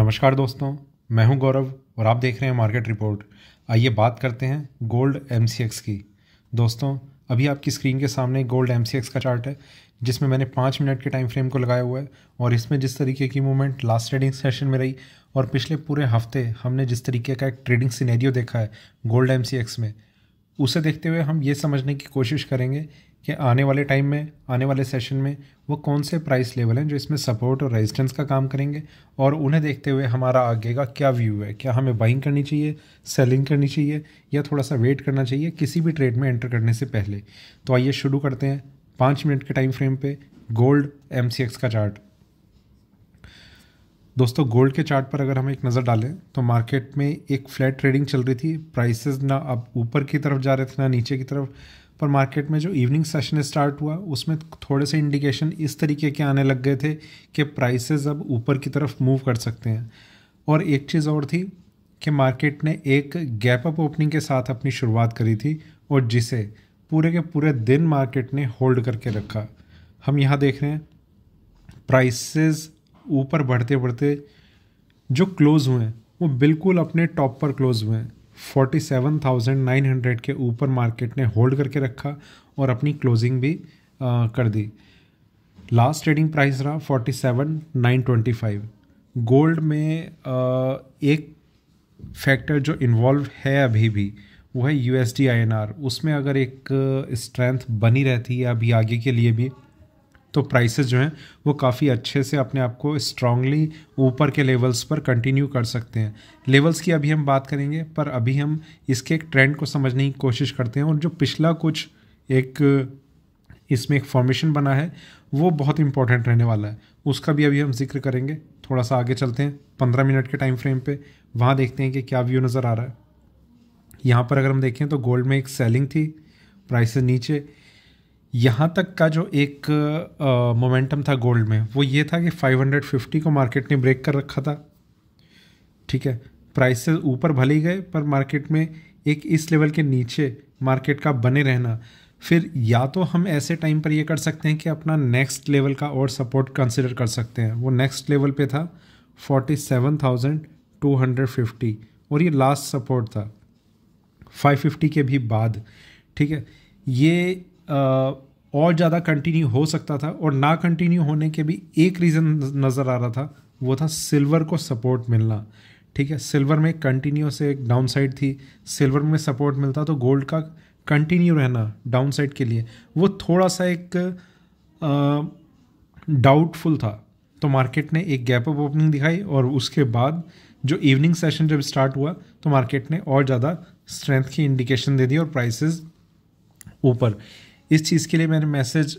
नमस्कार दोस्तों मैं हूं गौरव और आप देख रहे हैं मार्केट रिपोर्ट आइए बात करते हैं गोल्ड एम की दोस्तों अभी आपकी स्क्रीन के सामने गोल्ड एम का चार्ट है जिसमें मैंने पाँच मिनट के टाइम फ्रेम को लगाया हुआ है और इसमें जिस तरीके की मूवमेंट लास्ट ट्रेडिंग सेशन में रही और पिछले पूरे हफ्ते हमने जिस तरीके का एक ट्रेडिंग सिनेरियो देखा है गोल्ड एम में उसे देखते हुए हम ये समझने की कोशिश करेंगे कि आने वाले टाइम में आने वाले सेशन में वो कौन से प्राइस लेवल हैं जो इसमें सपोर्ट और रेजिस्टेंस का काम करेंगे और उन्हें देखते हुए हमारा आगे का क्या व्यू है क्या हमें बाइंग करनी चाहिए सेलिंग करनी चाहिए या थोड़ा सा वेट करना चाहिए किसी भी ट्रेड में एंटर करने से पहले तो आइए शुरू करते हैं पाँच मिनट के टाइम फ्रेम पर गोल्ड एम का चार्ट दोस्तों गोल्ड के चार्ट पर अगर हम एक नज़र डालें तो मार्केट में एक फ्लैट ट्रेडिंग चल रही थी प्राइसेस ना अब ऊपर की तरफ जा रहे थे ना नीचे की तरफ पर मार्केट में जो इवनिंग सेशन स्टार्ट हुआ उसमें थोड़े से इंडिकेशन इस तरीके के आने लग गए थे कि प्राइसेस अब ऊपर की तरफ मूव कर सकते हैं और एक चीज़ और थी कि मार्केट ने एक गैप अप ओपनिंग के साथ अपनी शुरुआत करी थी और जिसे पूरे के पूरे दिन मार्केट ने होल्ड करके रखा हम यहाँ देख रहे हैं प्राइसेस ऊपर बढ़ते बढ़ते जो क्लोज़ हुए हैं वो बिल्कुल अपने टॉप पर क्लोज़ हुए हैं हंड्रेड के ऊपर मार्केट ने होल्ड करके रखा और अपनी क्लोजिंग भी आ, कर दी लास्ट ट्रेडिंग प्राइस रहा forty seven nine twenty five gold में आ, एक फैक्टर जो इन्वॉल्व है अभी भी वो है यू एस उसमें अगर एक स्ट्रेंथ बनी रहती है अभी आगे के लिए भी तो प्राइसेस जो हैं वो काफ़ी अच्छे से अपने आप को स्ट्रांगली ऊपर के लेवल्स पर कंटिन्यू कर सकते हैं लेवल्स की अभी हम बात करेंगे पर अभी हम इसके एक ट्रेंड को समझने की कोशिश करते हैं और जो पिछला कुछ एक इसमें एक फॉर्मेशन बना है वो बहुत इंपॉर्टेंट रहने वाला है उसका भी अभी हम जिक्र करेंगे थोड़ा सा आगे चलते हैं पंद्रह मिनट के टाइम फ्रेम पर वहाँ देखते हैं कि क्या व्यू नज़र आ रहा है यहाँ पर अगर हम देखें तो गोल्ड में एक सेलिंग थी प्राइसेस नीचे यहाँ तक का जो एक मोमेंटम था गोल्ड में वो ये था कि 550 को मार्केट ने ब्रेक कर रखा था ठीक है प्राइसेस ऊपर भले ही गए पर मार्केट में एक इस लेवल के नीचे मार्केट का बने रहना फिर या तो हम ऐसे टाइम पर ये कर सकते हैं कि अपना नेक्स्ट लेवल का और सपोर्ट कंसिडर कर सकते हैं वो नेक्स्ट लेवल पे था फिफ्टी और ये लास्ट सपोर्ट था 550 के भी बाद ठीक है ये और ज़्यादा कंटिन्यू हो सकता था और ना कंटिन्यू होने के भी एक रीज़न नज़र आ रहा था वो था सिल्वर को सपोर्ट मिलना ठीक है सिल्वर में कंटिन्यूस एक डाउन साइड थी सिल्वर में सपोर्ट मिलता तो गोल्ड का कंटिन्यू रहना डाउन साइड के लिए वो थोड़ा सा एक डाउटफुल था तो मार्केट ने एक गैप अप ओपनिंग दिखाई और उसके बाद जो इवनिंग सेशन जब स्टार्ट हुआ तो मार्केट ने और ज़्यादा स्ट्रेंथ की इंडिकेशन दे दी और प्राइसेस ऊपर इस चीज़ के लिए मैंने मैसेज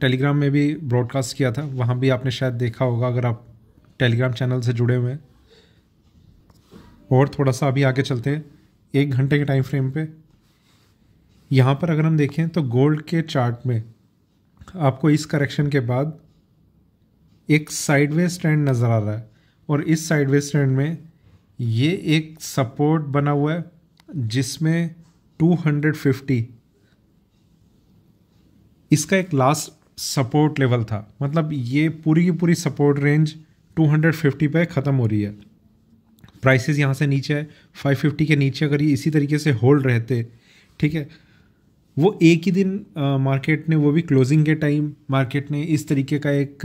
टेलीग्राम में भी ब्रॉडकास्ट किया था वहाँ भी आपने शायद देखा होगा अगर आप टेलीग्राम चैनल से जुड़े हुए हैं और थोड़ा सा अभी आगे चलते हैं एक घंटे के टाइम फ्रेम पे यहाँ पर अगर हम देखें तो गोल्ड के चार्ट में आपको इस करेक्शन के बाद एक साइडवेज ट्रेंड नज़र आ रहा है और इस साइडवेज ट्रेंड में ये एक सपोर्ट बना हुआ है जिसमें 250 इसका एक लास्ट सपोर्ट लेवल था मतलब ये पूरी की पूरी सपोर्ट रेंज 250 पे ख़त्म हो रही है प्राइसेस यहाँ से नीचे है 550 के नीचे अगर ये इसी तरीके से होल्ड रहते ठीक है वो एक ही दिन आ, मार्केट ने वो भी क्लोजिंग के टाइम मार्केट ने इस तरीके का एक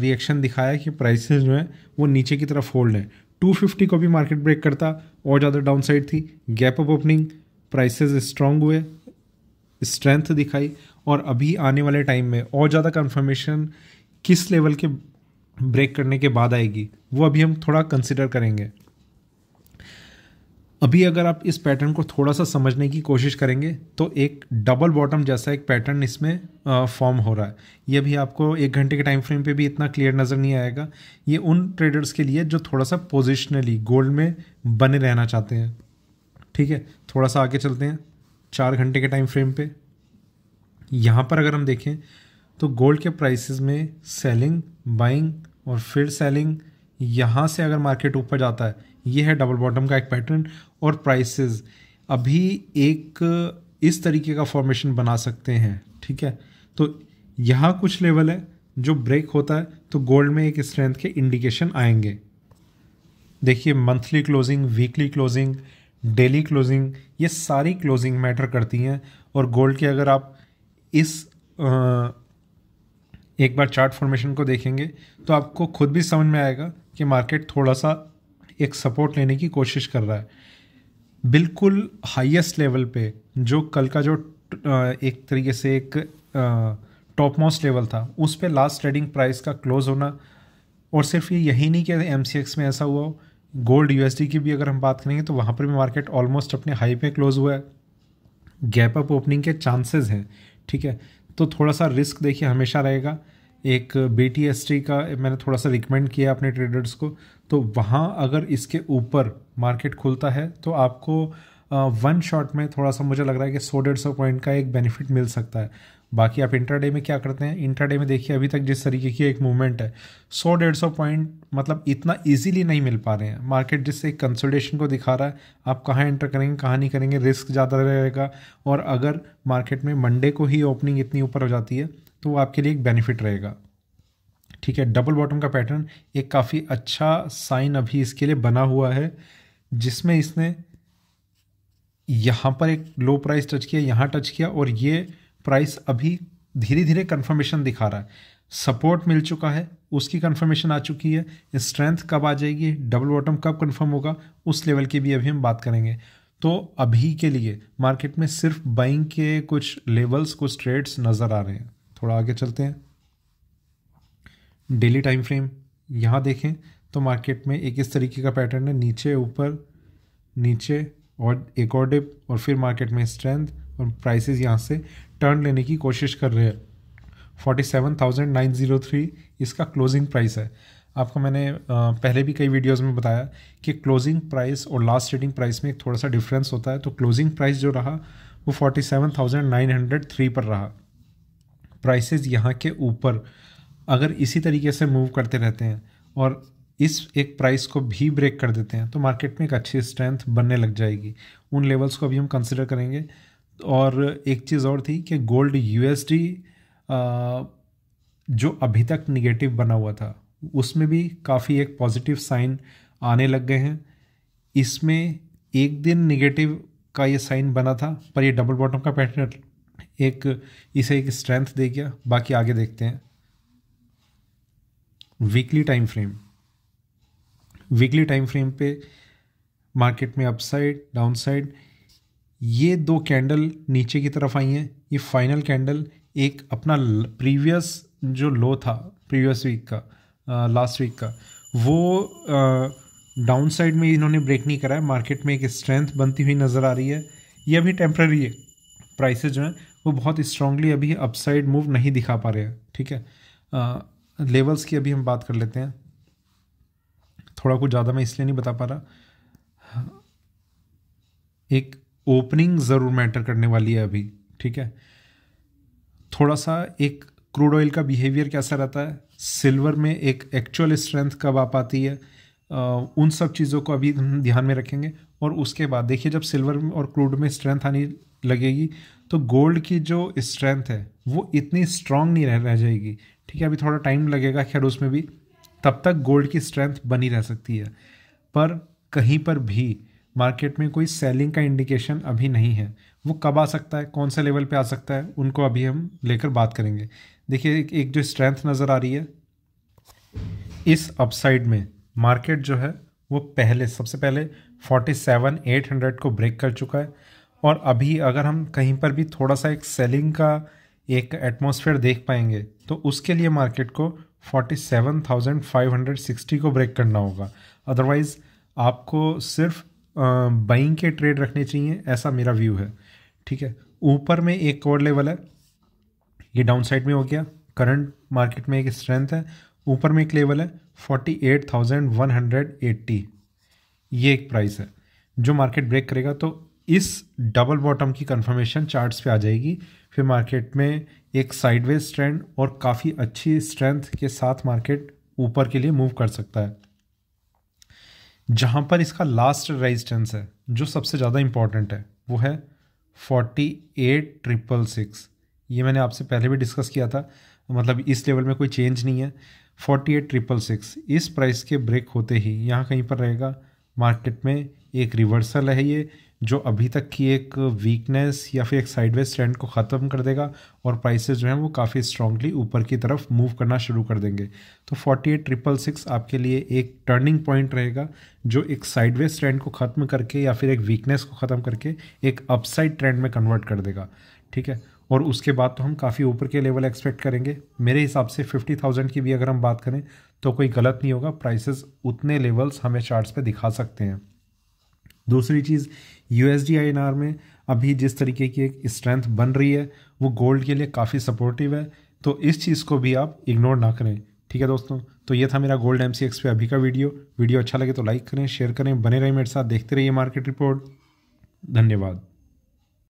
रिएक्शन दिखाया कि प्राइसेस जो हैं वो नीचे की तरफ होल्ड हैं 250 को भी मार्केट ब्रेक करता और ज़्यादा डाउनसाइड थी gap up opening prices strong हुए स्ट्रेंथ दिखाई और अभी आने वाले टाइम में और ज़्यादा कन्फर्मेशन किस लेवल के ब्रेक करने के बाद आएगी वो अभी हम थोड़ा कंसिडर करेंगे अभी अगर आप इस पैटर्न को थोड़ा सा समझने की कोशिश करेंगे तो एक डबल बॉटम जैसा एक पैटर्न इसमें फॉर्म हो रहा है ये भी आपको एक घंटे के टाइम फ्रेम पे भी इतना क्लियर नज़र नहीं आएगा ये उन ट्रेडर्स के लिए जो थोड़ा सा पोजिशनली गोल्ड में बने रहना चाहते हैं ठीक है थोड़ा सा आगे चलते हैं चार घंटे के टाइम फ्रेम पर यहाँ पर अगर हम देखें तो गोल्ड के प्राइसेस में सेलिंग बाइंग और फिर सेलिंग यहाँ से अगर मार्केट ऊपर जाता है ये है डबल बॉटम का एक पैटर्न और प्राइसेस अभी एक इस तरीके का फॉर्मेशन बना सकते हैं ठीक है तो यहाँ कुछ लेवल है जो ब्रेक होता है तो गोल्ड में एक स्ट्रेंथ के इंडिकेशन आएंगे देखिए monthly closing weekly closing daily closing ये सारी क्लोजिंग मैटर करती हैं और गोल्ड के अगर आप इस एक बार चार्ट फॉर्मेशन को देखेंगे तो आपको खुद भी समझ में आएगा कि मार्केट थोड़ा सा एक सपोर्ट लेने की कोशिश कर रहा है बिल्कुल हाईएस्ट लेवल पे जो कल का जो एक तरीके से एक टॉप मोस्ट लेवल था उस पर लास्ट ट्रेडिंग प्राइस का क्लोज होना और सिर्फ ये यही नहीं कि एम में ऐसा हुआ हो गोल्ड यू की भी अगर हम बात करेंगे तो वहाँ पर भी मार्केट ऑलमोस्ट अपने हाई पे क्लोज हुआ है गैप अप ओपनिंग के चांसेस हैं ठीक है तो थोड़ा सा रिस्क देखिए हमेशा रहेगा एक बी टी एस टी का मैंने थोड़ा सा रिकमेंड किया अपने ट्रेडर्स को तो वहाँ अगर इसके ऊपर मार्केट खुलता है तो आपको वन uh, शॉट में थोड़ा सा मुझे लग रहा है कि सौ डेढ़ सौ पॉइंट का एक बेनिफिट मिल सकता है बाकी आप इंटरडे में क्या करते हैं इंटरडे में देखिए अभी तक जिस तरीके की एक मूवमेंट है सौ डेढ़ सौ पॉइंट मतलब इतना इजीली नहीं मिल पा रहे हैं मार्केट जिससे एक कंसोलिडेशन को दिखा रहा है आप कहाँ एंटर करेंगे कहाँ नहीं करेंगे रिस्क ज़्यादा रहेगा और अगर मार्केट में मंडे को ही ओपनिंग इतनी ऊपर हो जाती है तो वो आपके लिए एक बेनिफिट रहेगा ठीक है डबल बॉटम का पैटर्न एक काफ़ी अच्छा साइन अभी इसके लिए बना हुआ है जिसमें इसने यहाँ पर एक लो प्राइस टच किया यहाँ टच किया और ये प्राइस अभी धीरे धीरे कन्फर्मेशन दिखा रहा है सपोर्ट मिल चुका है उसकी कन्फर्मेशन आ चुकी है स्ट्रेंथ कब आ जाएगी डबल बॉटम कब कन्फर्म होगा उस लेवल की भी अभी हम बात करेंगे तो अभी के लिए मार्केट में सिर्फ बाइंग के कुछ लेवल्स कुछ ट्रेड्स नज़र आ रहे हैं थोड़ा आगे चलते हैं डेली टाइम फ्रेम यहाँ देखें तो मार्केट में एक इस तरीके का पैटर्न है नीचे ऊपर नीचे और एक और डिप और फिर मार्केट में स्ट्रेंथ और प्राइसेस यहाँ से टर्न लेने की कोशिश कर रहे हैं forty seven thousand nine zero three इसका क्लोजिंग प्राइस है आपको मैंने पहले भी कई वीडियोस में बताया कि क्लोजिंग प्राइस और लास्ट ट्रेडिंग प्राइस में एक थोड़ा सा डिफरेंस होता है तो क्लोजिंग प्राइस जो रहा वो forty seven thousand nine hundred three पर रहा प्राइसेस यहाँ के ऊपर अगर इसी तरीके से मूव करते रहते हैं और इस एक प्राइस को भी ब्रेक कर देते हैं तो मार्केट में एक अच्छी स्ट्रेंथ बनने लग जाएगी उन लेवल्स को अभी हम कंसिडर करेंगे और एक चीज़ और थी कि गोल्ड यूएसडी जो अभी तक निगेटिव बना हुआ था उसमें भी काफ़ी एक पॉजिटिव साइन आने लग गए हैं इसमें एक दिन निगेटिव का ये साइन बना था पर ये डबल बॉटम का पैटर्न एक इसे एक स्ट्रेंथ दे गया बाकी आगे देखते हैं weekly time frame weekly time frame पे मार्केट में अपसाइड डाउनसाइड ये दो कैंडल नीचे की तरफ आई हैं ये फाइनल कैंडल एक अपना प्रीवियस जो लो था प्रीवियस वीक का लास्ट वीक का वो डाउन साइड में इन्होंने ब्रेक नहीं करा है मार्केट में एक स्ट्रेंथ बनती हुई नज़र आ रही है ये अभी टेम्प्रेरी है प्राइसेज जो हैं वो बहुत स्ट्रांगली अभी अपसाइड मूव नहीं दिखा पा रहे हैं ठीक है लेवल्स की अभी हम बात कर लेते हैं थोड़ा कुछ ज़्यादा मैं इसलिए नहीं बता पा रहा एक ओपनिंग ज़रूर मैटर करने वाली है अभी ठीक है थोड़ा सा एक क्रूड ऑयल का बिहेवियर कैसा रहता है सिल्वर में एक एक्चुअल स्ट्रेंथ कब आ पाती है उन सब चीज़ों को अभी ध्यान में रखेंगे और उसके बाद देखिए जब सिल्वर और क्रूड में स्ट्रेंथ आनी लगेगी तो गोल्ड की जो स्ट्रेंथ है वो इतनी स्ट्रांग नहीं रह रह जाएगी ठीक है अभी थोड़ा टाइम लगेगा खैर उसमें भी तब तक गोल्ड की स्ट्रेंथ बनी रह सकती है पर कहीं पर भी मार्केट में कोई सेलिंग का इंडिकेशन अभी नहीं है वो कब आ सकता है कौन से लेवल पे आ सकता है उनको अभी हम लेकर बात करेंगे देखिए एक, एक जो स्ट्रेंथ नज़र आ रही है इस अपसाइड में मार्केट जो है वो पहले सबसे पहले 47,800 को ब्रेक कर चुका है और अभी अगर हम कहीं पर भी थोड़ा सा एक सेलिंग का एक एटमोसफेयर देख पाएंगे तो उसके लिए मार्केट को 47,560 को ब्रेक करना होगा अदरवाइज़ आपको सिर्फ बाइंग के ट्रेड रखने चाहिए ऐसा मेरा व्यू है ठीक है ऊपर में एक और लेवल है ये डाउन साइड में हो गया करंट मार्केट में एक स्ट्रेंथ है ऊपर में एक लेवल है forty eight thousand one hundred eighty ये एक प्राइस है जो मार्केट ब्रेक करेगा तो इस डबल बॉटम की कंफर्मेशन चार्ट्स पे आ जाएगी फिर मार्केट में एक साइडवेज ट्रेंड और काफ़ी अच्छी स्ट्रेंथ के साथ मार्केट ऊपर के लिए मूव कर सकता है जहाँ पर इसका लास्ट रेजिस्टेंस है जो सबसे ज़्यादा इम्पॉर्टेंट है वो है फोर्टी एट ट्रिपल सिक्स ये मैंने आपसे पहले भी डिस्कस किया था मतलब इस लेवल में कोई चेंज नहीं है फोर्टी एट ट्रिपल सिक्स इस प्राइस के ब्रेक होते ही यहाँ कहीं पर रहेगा मार्केट में एक रिवर्सल है ये जो अभी तक की एक वीकनेस या फिर एक साइडवेज ट्रेंड को ख़त्म कर देगा और प्राइसेस जो हैं वो काफ़ी स्ट्रांगली ऊपर की तरफ मूव करना शुरू कर देंगे तो फोर्टी एट ट्रिपल सिक्स आपके लिए एक टर्निंग पॉइंट रहेगा जो एक साइडवेज ट्रेंड को ख़त्म करके या फिर एक वीकनेस को ख़त्म करके एक अपसाइड ट्रेंड में कन्वर्ट कर देगा ठीक है और उसके बाद तो हम काफ़ी ऊपर के लेवल एक्सपेक्ट करेंगे मेरे हिसाब से फिफ्टी थाउजेंड की भी अगर हम बात करें तो कोई गलत नहीं होगा प्राइसेस उतने लेवल्स हमें चार्ट्स पे दिखा सकते हैं दूसरी चीज़ यू एस में अभी जिस तरीके की एक स्ट्रेंथ बन रही है वो गोल्ड के लिए काफ़ी सपोर्टिव है तो इस चीज़ को भी आप इग्नोर ना करें ठीक है दोस्तों तो ये था मेरा गोल्ड एम सी पे अभी का वीडियो वीडियो अच्छा लगे तो लाइक करें शेयर करें बने रहें मेरे साथ देखते रहिए मार्केट रिपोर्ट धन्यवाद